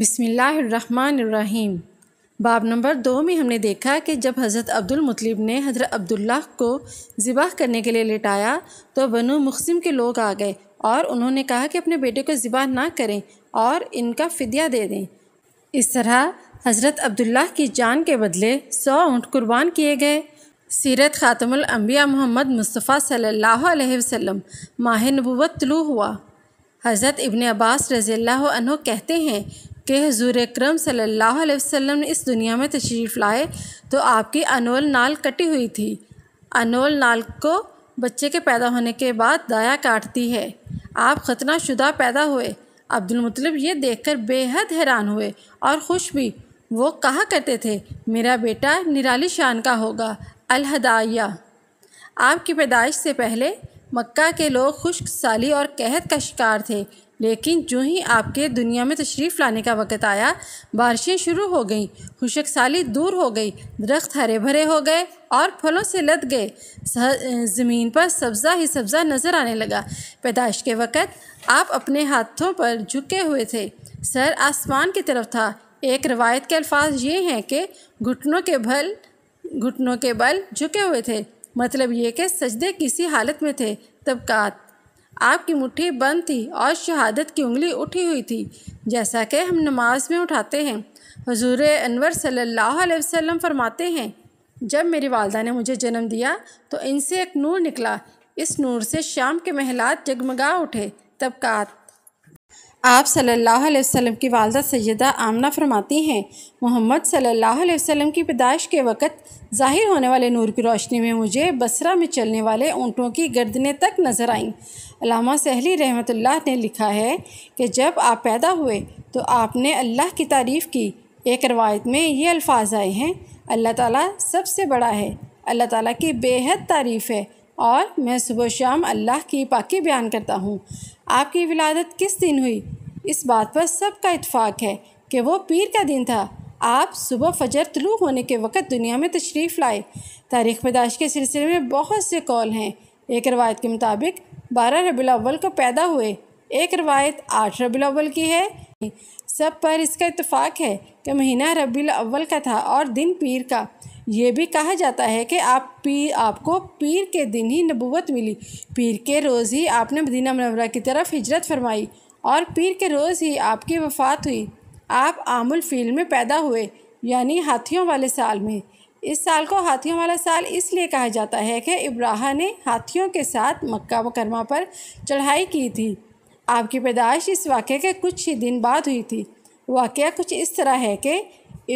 बिसमीम बाब नंबर दो में हमने देखा कि जब हज़रत अब्दुलमतलब ने हज़रत अब्दुल्ला को ज़िबाह करने के लिए लेटाया तो बनु मुखसिम के लोग आ गए और उन्होंने कहा कि अपने बेटे को ज़िबाह ना करें और इनका फ़िदिया दे दें इस तरह हज़रत अब्दुल्लाह की जान के बदले सौ ऊँट कुर्बान किए गए सीरत ख़ातमुल अम्बिया मोहम्मद मुस्तफ़ा सल्लल्लाहु अलैहि वसल्लम माह नबूवत तलू हुआ हज़रत इबन अब्बास रज़ी अल्लाह कहते हैं कि हजूर अक्रम सल्ला ने इस दुनिया में तशरीफ़ लाए तो आपकी अनोल नाल कटी हुई थी अनोल नाल को बच्चे के पैदा होने के बाद दाया काटती है आप खतना शुदा पैदा हुए अब्दुलमतलब ये कर बेहद हैरान हुए और खुश भी वो कहा करते थे मेरा बेटा निराली शान का होगा अलहदाया आपकी पैदाइश से पहले मक्का के लोग खुश्क साली और कहत का शिकार थे लेकिन जो ही आपके दुनिया में तशरीफ़ लाने का वक़्त आया बारिशें शुरू हो गईं खुशक साली दूर हो गई दरख्त हरे भरे हो गए और फलों से लद गए ज़मीन पर सब्ज़ा ही सब्ज़ा नज़र आने लगा पैदाइश के वक़्त आप अपने हाथों पर झुके हुए थे सर आसमान की तरफ था एक रवायत के अल्फाज ये हैं कि घुटनों के बल घुटनों के बल झुके हुए थे मतलब ये कि सजदे किसी हालत में थे तबकात आपकी मुट्ठी बंद थी और शहादत की उंगली उठी हुई थी जैसा कि हम नमाज में उठाते हैं हजूर अनवर सल्लल्लाहु अलैहि वसल्लम फरमाते हैं जब मेरी वालदा ने मुझे जन्म दिया तो इनसे एक नूर निकला इस नूर से शाम के महलात जगमगा उठे तबकात आप सल्लल्लाहु अलैहि वसल्लम की वालदा सैदा आमना फरमाती हैं मोहम्मद सल्लल्लाहु अलैहि वसल्लम की पैदाइश के वक़्त ज़ाहिर होने वाले नूर की रोशनी में मुझे बसरा में चलने वाले ऊँटों की गर्दने तक नज़र आईं अलामा सहली रहमत ने लिखा है कि जब आप पैदा हुए तो आपने अल्लाह की तारीफ़ की एक रवायत में ये अल्फाज आए हैं अल्लाह ताली सबसे बड़ा है अल्लाह ताली की बेहद तारीफ़ है और मैं सुबह शाम अल्लाह की पाकि बयान करता हूँ आपकी विलादत किस दिन हुई इस बात पर सबका इतफ़ाक़ है कि वो पीर का दिन था आप सुबह फजर तलु होने के वक़्त दुनिया में तशरीफ़ लाए तारीख़ पैदाश के सिलसिले में बहुत से कौल हैं एक रवायत के मुताबिक बारह रबी अव्वल को पैदा हुए एक रवायत आठ रबी अव्वल की है सब पर इसका इतफ़ाक़ है कि महीना रबी अव्वल का था और दिन पीर का ये भी कहा जाता है कि आप पी आपको पीर के दिन ही नबूवत मिली पीर के रोज़ ही आपने मदीना मनवरा की तरफ हिजरत फरमाई और पीर के रोज़ ही आपकी वफ़ात हुई आप आमुल फील में पैदा हुए यानी हाथियों वाले साल में इस साल को हाथियों वाला साल इसलिए कहा जाता है कि इब्राहिम ने हाथियों के साथ मक्का मुकरमा पर चढ़ाई की थी आपकी पैदाइश इस वाक़े के कुछ ही दिन बाद हुई थी वाक़ कुछ इस तरह है कि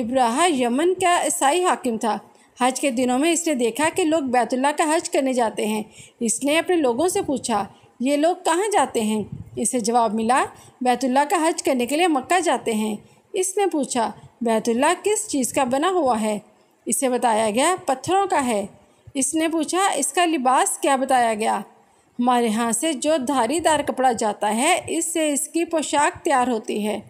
इब्राहिम यमन का ईसाई हाकिम था हज के दिनों में इसने देखा कि लोग बैतुल्ला का हज करने जाते हैं इसने अपने लोगों से पूछा ये लोग कहाँ जाते हैं इसे जवाब मिला बैतुल्ला का हज करने के लिए मक्का जाते हैं इसने पूछा बैतुल्ला किस चीज़ का बना हुआ है इसे बताया गया पत्थरों का है इसने पूछा इसका लिबास क्या बताया गया हमारे यहाँ से जो धारीदार कपड़ा जाता है इससे इसकी पोशाक तैयार होती है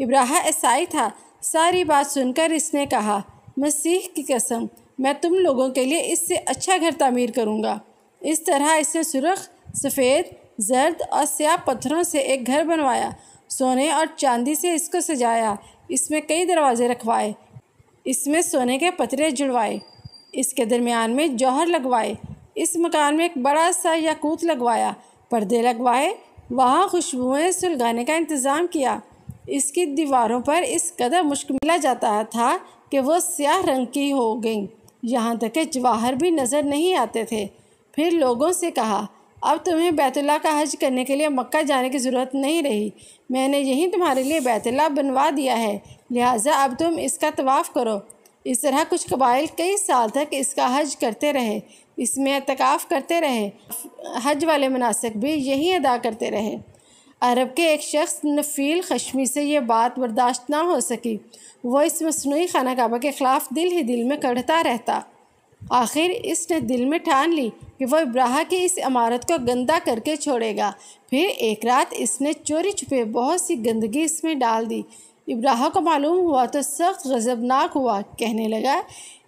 इब्राह ऐसाई था सारी बात सुनकर इसने कहा मसीह की कसम मैं तुम लोगों के लिए इससे अच्छा घर तामीर करूँगा इस तरह इसने सुरख सफ़ेद जर्द और स्याह पत्थरों से एक घर बनवाया सोने और चांदी से इसको सजाया इसमें कई दरवाजे रखवाए इसमें सोने के पतरे जुड़वाए इसके दरमियान में जौहर लगवाए इस मकान में एक बड़ा सा याकूत लगवाया पर्दे लगवाए वहाँ खुशबुएं सुलगाने का इंतज़ाम किया इसकी दीवारों पर इस कदर मुश्क मिला जाता था कि वह स्याह रंग की हो गई यहाँ तक के जवाहर भी नज़र नहीं आते थे फिर लोगों से कहा अब तुम्हें बैतुल्ला का हज करने के लिए मक्का जाने की ज़रूरत नहीं रही मैंने यहीं तुम्हारे लिए बैतुल्ला बनवा दिया है लिहाजा अब तुम इसका तवाफ़ करो इस तरह कुछ कबाइल कई साल तक इसका हज करते रहे इसमें अतकाफ़ करते रहे हज वाले मुनासिक भी यही अदा करते रहे अरब के एक शख्स नफ़ील खशमी से ये बात बर्दाश्त ना हो सकी वह इस मसनू खाना काबा के ख़िलाफ़ दिल ही दिल में कढ़ता रहता आखिर इसने दिल में ठान ली कि वह इब्राह की इस इमारत को गंदा करके छोड़ेगा फिर एक रात इसने चोरी छुपे बहुत सी गंदगी इसमें डाल दी इब्राह को मालूम हुआ तो सख्त गज़बनाक हुआ कहने लगा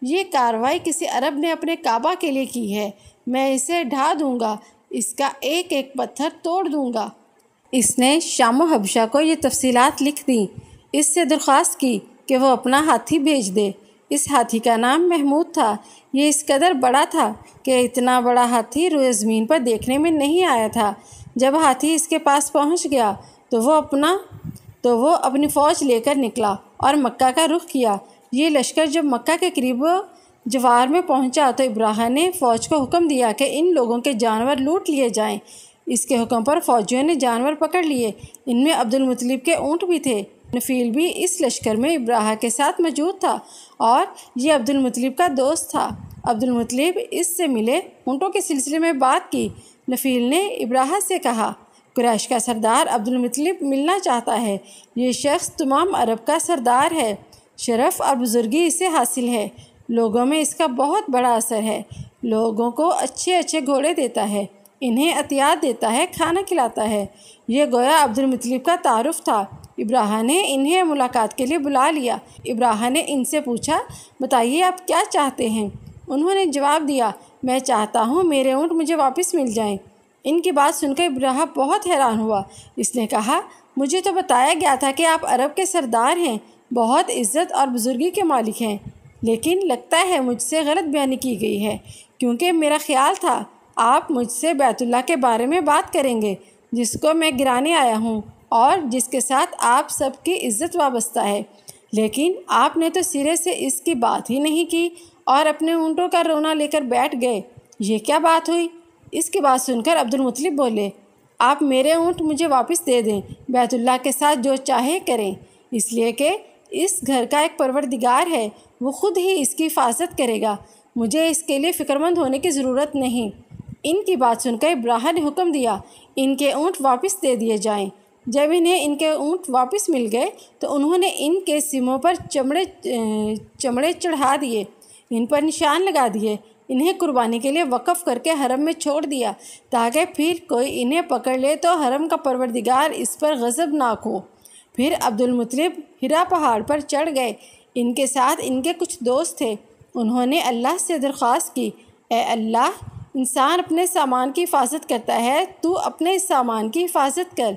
ये कार्रवाई किसी अरब ने अपने काबा के लिए की है मैं इसे ढा दूँगा इसका एक एक पत्थर तोड़ दूँगा इसने शाम हबशा को ये तफसीत लिख दी इससे दरख्वास्त की कि वह अपना हाथी भेज दे इस हाथी का नाम महमूद था ये इस कदर बड़ा था कि इतना बड़ा हाथी रोए ज़मीन पर देखने में नहीं आया था जब हाथी इसके पास पहुंच गया तो वो अपना तो वो अपनी फ़ौज लेकर निकला और मक्का का रुख किया ये लश्कर जब मक्का के करीब जवार में पहुंचा तो इब्राहिम ने फ़ौज को हुक्म दिया कि इन लोगों के जानवर लूट लिए जाएँ इसके हुक्म पर फौजियों ने जानवर पकड़ लिए इनमें अब्दुलमतलब के ऊँट भी थे नफील भी इस लश्कर में इब्राहा के साथ मौजूद था और ये अब्दुलमतलब का दोस्त था मुतलिब इससे मिले ऊँटों के सिलसिले में बात की नफील ने इब्राहा से कहा कुरैश का सरदार अब्दुलमतलब मिलना चाहता है ये शख्स तमाम अरब का सरदार है शरफ और बुज़ुर्गी इसे हासिल है लोगों में इसका बहुत बड़ा असर है लोगों को अच्छे अच्छे घोड़े देता है इन्हें अतियात देता है खाना खिलाता है यह गोया अब्दुल मुतलिब का तारफ़ था इब्राहा ने इन्हें मुलाकात के लिए बुला लिया इब्राहा ने इनसे पूछा बताइए आप क्या चाहते हैं उन्होंने जवाब दिया मैं चाहता हूँ मेरे ऊँट मुझे वापस मिल जाएं। इनकी बात सुनकर इब्राहा बहुत हैरान हुआ इसने कहा मुझे तो बताया गया था कि आप अरब के सरदार हैं बहुत इज़्ज़त और बुज़ुर्गी के मालिक हैं लेकिन लगता है मुझसे गलत बयानी की गई है क्योंकि मेरा ख्याल था आप मुझसे बैतुल्ला के बारे में बात करेंगे जिसको मैं गिराने आया हूँ और जिसके साथ आप सबकी इज्जत वाबस्ता है लेकिन आपने तो सिरे से इसकी बात ही नहीं की और अपने ऊँटों का रोना लेकर बैठ गए ये क्या बात हुई इसकी बात सुनकर अब्दुल मुतलिब बोले आप मेरे ऊँट मुझे वापस दे दें बैतुल्ला के साथ जो चाहे करें इसलिए कि इस घर का एक परवरदिगार है वो ख़ुद ही इसकी हिफाजत करेगा मुझे इसके लिए फ़िक्रमंद होने की ज़रूरत नहीं इनकी बात सुनकर इब्राह ने हुक्म दिया इनके ऊँट वापस दे दिए जाएं। जब इन्हें इनके ऊँट वापस मिल गए तो उन्होंने इनके सिमों पर चमड़े चमड़े चढ़ा दिए इन पर निशान लगा दिए इन्हें कुर्बानी के लिए वक़ करके हरम में छोड़ दिया ताकि फिर कोई इन्हें पकड़ ले तो हरम का परवरदिगार इस पर गज़बनाक हो फिर अब्दुल मुतलिब हिरा पहाड़ पर चढ़ गए इनके साथ इनके कुछ दोस्त थे उन्होंने अल्लाह से दरख्वास्त की ए अल्लाह इंसान अपने सामान की हिफाजत करता है तू अपने सामान की हिफाजत कर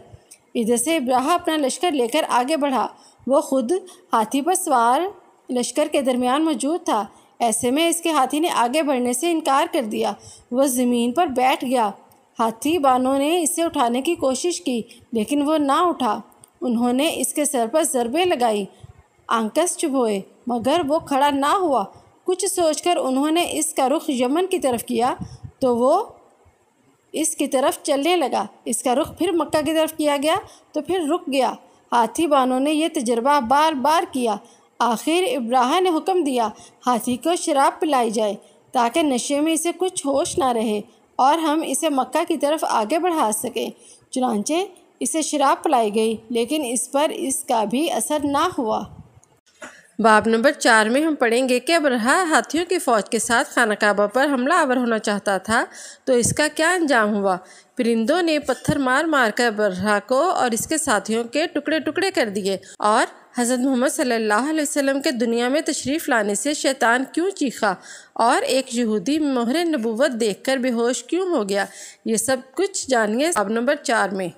इधर से इब्राह अपना लश्कर लेकर आगे बढ़ा वो खुद हाथी पर सवार लश्कर के दरमियान मौजूद था ऐसे में इसके हाथी ने आगे बढ़ने से इनकार कर दिया वह ज़मीन पर बैठ गया हाथी बानों ने इसे उठाने की कोशिश की लेकिन वो ना उठा उन्होंने इसके सर पर जरबे लगाई आंकस चुभोए मगर वो खड़ा ना हुआ कुछ सोचकर उन्होंने इसका रुख यमन की तरफ किया तो वो इसकी तरफ चलने लगा इसका रुख फिर मक्का की तरफ किया गया तो फिर रुक गया हाथी बानों ने यह तजर्बा बार बार किया आखिर इब्राह ने हुक्म दिया हाथी को शराब पिलाई जाए ताकि नशे में इसे कुछ होश ना रहे और हम इसे मक्का की तरफ आगे बढ़ा सकें चुनाचे इसे शराब पिलाई गई लेकिन इस पर इसका भी असर ना हुआ बाब नंबर चार में हम पढ़ेंगे कि अबरहा हाथियों की फ़ौज के साथ खाना काबा पर हमला आवर होना चाहता था तो इसका क्या अंजाम हुआ परिंदों ने पत्थर मार मार कर अबरहा को और इसके साथियों के टुकड़े टुकड़े कर दिए और हज़रत मोहम्मद सल्लल्लाहु अलैहि वसल्लम के दुनिया में तशरीफ़ लाने से शैतान क्यों चीखा और एक यहूदी मोहर नबूवत देखकर बेहोश क्यों हो गया ये सब कुछ जानिए अब नंबर चार में